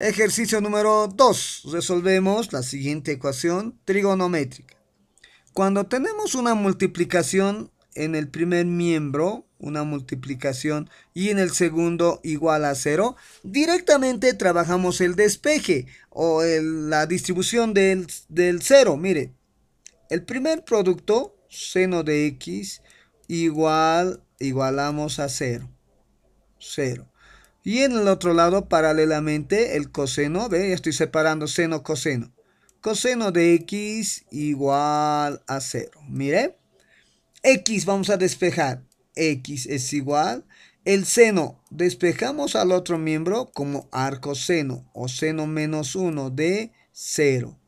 Ejercicio número 2. Resolvemos la siguiente ecuación trigonométrica. Cuando tenemos una multiplicación en el primer miembro, una multiplicación, y en el segundo igual a cero directamente trabajamos el despeje o la distribución del, cero Mire, el primer producto, seno de x, igual, igualamos a cero Cero y en el otro lado, paralelamente, el coseno, ¿ve? Estoy separando seno, coseno. Coseno de x igual a 0. Mire, x vamos a despejar. x es igual. El seno, despejamos al otro miembro como arcoseno o seno menos 1 de 0.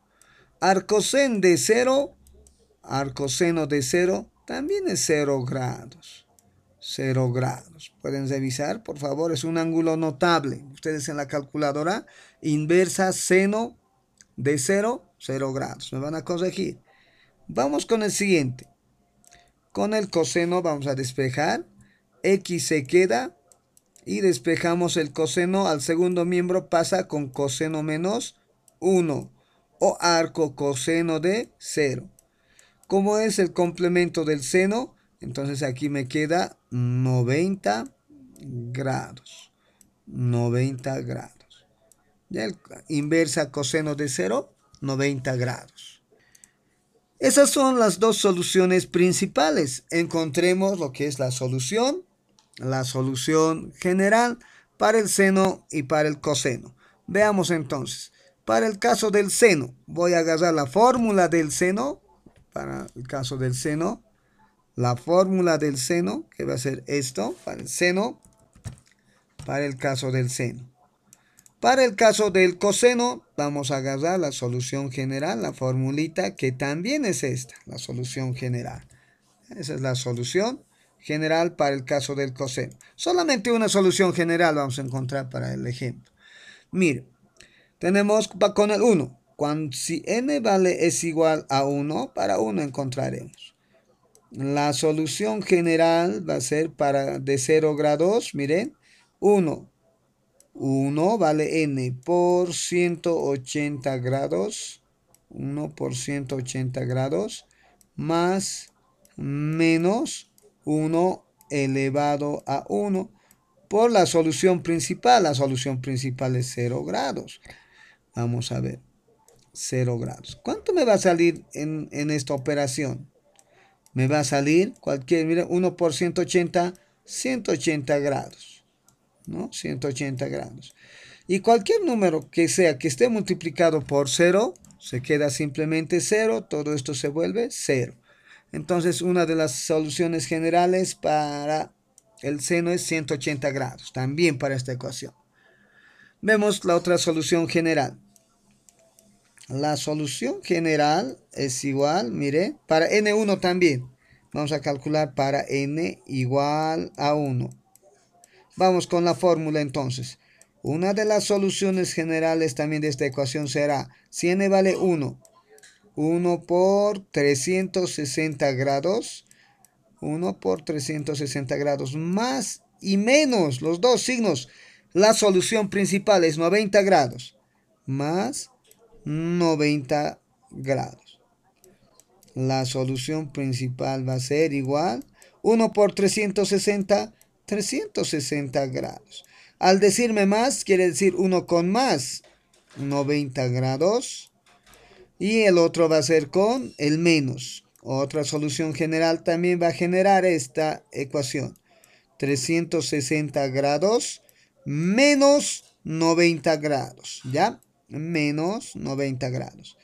Arcosen de 0, arcoseno de 0 también es 0 grados. 0 grados. Pueden revisar, por favor, es un ángulo notable. Ustedes en la calculadora, inversa seno de 0, 0 grados. Me van a corregir. Vamos con el siguiente. Con el coseno vamos a despejar. X se queda y despejamos el coseno. Al segundo miembro pasa con coseno menos 1 o arco coseno de 0. Como es el complemento del seno? Entonces aquí me queda 90 grados. 90 grados. Inversa coseno de 0, 90 grados. Esas son las dos soluciones principales. Encontremos lo que es la solución, la solución general para el seno y para el coseno. Veamos entonces. Para el caso del seno, voy a agarrar la fórmula del seno. Para el caso del seno, la fórmula del seno, que va a ser esto, para el seno, para el caso del seno. Para el caso del coseno, vamos a agarrar la solución general, la formulita que también es esta, la solución general. Esa es la solución general para el caso del coseno. Solamente una solución general vamos a encontrar para el ejemplo. Mire, tenemos con el 1. Cuando, si n vale es igual a 1, para 1 encontraremos. La solución general va a ser para de 0 grados, miren, 1. 1 vale n por 180 grados. 1 por 180 grados más menos 1 elevado a 1 por la solución principal. La solución principal es 0 grados. Vamos a ver. 0 grados. ¿Cuánto me va a salir en esta operación? me va a salir cualquier, mira, 1 por 180, 180 grados, ¿no? 180 grados. Y cualquier número que sea que esté multiplicado por 0, se queda simplemente 0, todo esto se vuelve 0. Entonces, una de las soluciones generales para el seno es 180 grados, también para esta ecuación. Vemos la otra solución general. La solución general es igual, mire, para N1 también. Vamos a calcular para N igual a 1. Vamos con la fórmula entonces. Una de las soluciones generales también de esta ecuación será, si N vale 1, 1 por 360 grados, 1 por 360 grados, más y menos, los dos signos. La solución principal es 90 grados, más 90 grados la solución principal va a ser igual 1 por 360, 360 grados. Al decirme más, quiere decir 1 con más, 90 grados. Y el otro va a ser con el menos. Otra solución general también va a generar esta ecuación. 360 grados menos 90 grados, ¿ya? Menos 90 grados.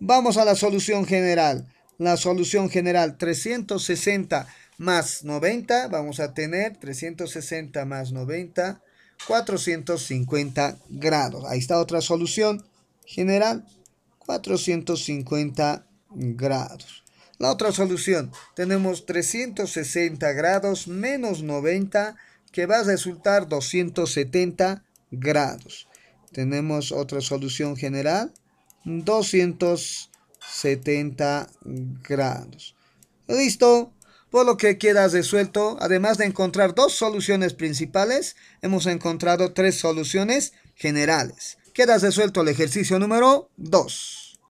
Vamos a la solución general la solución general 360 más 90, vamos a tener 360 más 90, 450 grados. Ahí está otra solución general, 450 grados. La otra solución, tenemos 360 grados menos 90, que va a resultar 270 grados. Tenemos otra solución general, 270 70 grados. Listo. Por lo que queda resuelto, además de encontrar dos soluciones principales, hemos encontrado tres soluciones generales. Queda resuelto el ejercicio número 2.